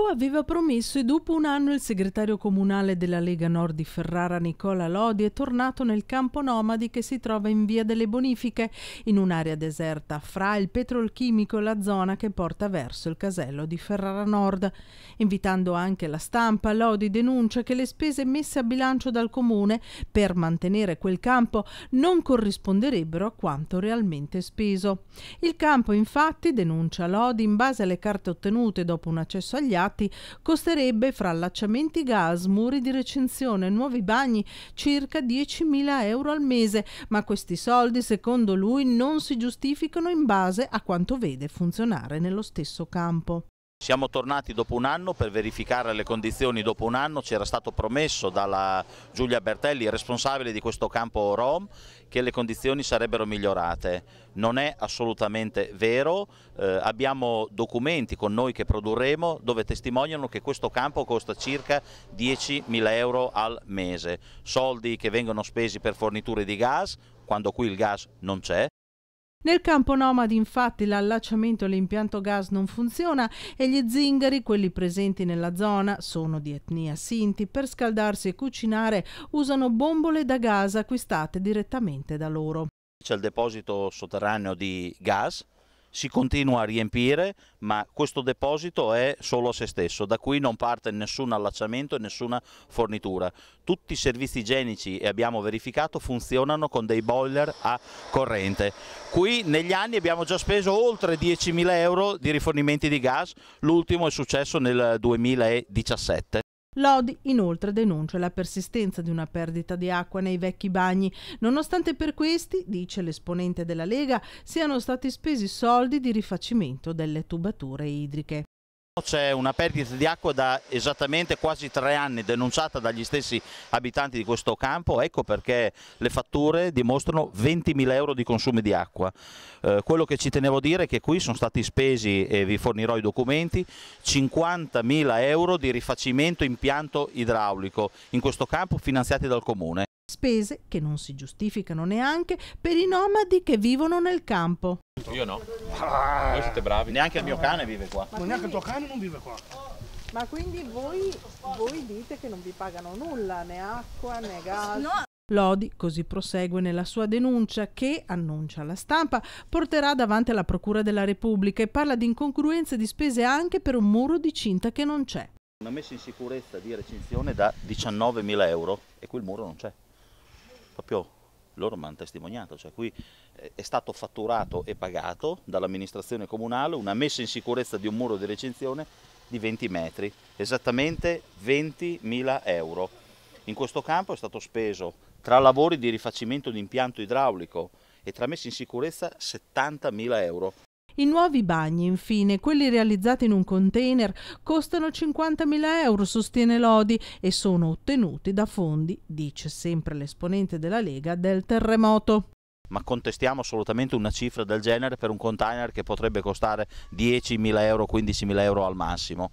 lo aveva promesso e dopo un anno il segretario comunale della Lega Nord di Ferrara Nicola Lodi è tornato nel campo nomadi che si trova in via delle Bonifiche, in un'area deserta fra il petrolchimico e la zona che porta verso il casello di Ferrara Nord. Invitando anche la stampa, Lodi denuncia che le spese messe a bilancio dal comune per mantenere quel campo non corrisponderebbero a quanto realmente speso. Il campo infatti, denuncia Lodi, in base alle carte ottenute dopo un accesso agli atti, strati, costerebbe fra allacciamenti gas, muri di recinzione e nuovi bagni circa 10.000 euro al mese, ma questi soldi secondo lui non si giustificano in base a quanto vede funzionare nello stesso campo. Siamo tornati dopo un anno per verificare le condizioni dopo un anno, c'era stato promesso dalla Giulia Bertelli, responsabile di questo campo Rom, che le condizioni sarebbero migliorate. Non è assolutamente vero, eh, abbiamo documenti con noi che produrremo dove testimoniano che questo campo costa circa 10.000 euro al mese, soldi che vengono spesi per forniture di gas, quando qui il gas non c'è. Nel campo nomadi infatti l'allacciamento all'impianto gas non funziona e gli zingari, quelli presenti nella zona, sono di etnia sinti, per scaldarsi e cucinare usano bombole da gas acquistate direttamente da loro. C'è il deposito sotterraneo di gas si continua a riempire, ma questo deposito è solo a se stesso, da qui non parte nessun allacciamento e nessuna fornitura. Tutti i servizi igienici, e abbiamo verificato, funzionano con dei boiler a corrente. Qui negli anni abbiamo già speso oltre 10.000 euro di rifornimenti di gas, l'ultimo è successo nel 2017. Lodi inoltre denuncia la persistenza di una perdita di acqua nei vecchi bagni, nonostante per questi, dice l'esponente della Lega, siano stati spesi soldi di rifacimento delle tubature idriche c'è una perdita di acqua da esattamente quasi tre anni denunciata dagli stessi abitanti di questo campo, ecco perché le fatture dimostrano 20.000 euro di consumo di acqua. Eh, quello che ci tenevo a dire è che qui sono stati spesi, e vi fornirò i documenti, 50.000 euro di rifacimento impianto idraulico, in questo campo finanziati dal Comune spese che non si giustificano neanche per i nomadi che vivono nel campo. Io no, ah. voi siete bravi. Neanche il mio cane vive qua. Ma, neanche il tuo cane non vive qua. Ma quindi voi, voi dite che non vi pagano nulla, né acqua né gas? No. Lodi così prosegue nella sua denuncia che, annuncia la stampa, porterà davanti alla Procura della Repubblica e parla di incongruenze di spese anche per un muro di cinta che non c'è. Una messa in sicurezza di recinzione da 19.000 euro e quel muro non c'è proprio loro mi hanno testimoniato, cioè qui eh, è stato fatturato e pagato dall'amministrazione comunale una messa in sicurezza di un muro di recinzione di 20 metri, esattamente 20.000 euro. In questo campo è stato speso tra lavori di rifacimento di impianto idraulico e tra messa in sicurezza 70.000 euro. I nuovi bagni, infine, quelli realizzati in un container, costano 50.000 euro, sostiene Lodi, e sono ottenuti da fondi, dice sempre l'esponente della Lega, del terremoto ma contestiamo assolutamente una cifra del genere per un container che potrebbe costare 10.000 euro, 15.000 euro al massimo.